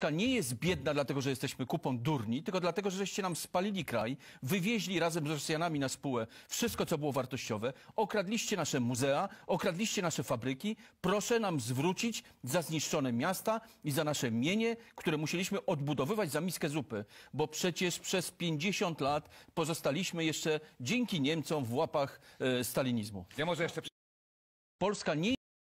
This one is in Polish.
Polska nie jest biedna dlatego, że jesteśmy kupą durni, tylko dlatego, że żeście nam spalili kraj, wywieźli razem z Rosjanami na spółę wszystko, co było wartościowe, okradliście nasze muzea, okradliście nasze fabryki. Proszę nam zwrócić za zniszczone miasta i za nasze mienie, które musieliśmy odbudowywać za miskę zupy, bo przecież przez 50 lat pozostaliśmy jeszcze dzięki Niemcom w łapach e, stalinizmu. Ja może jeszcze... Polska nie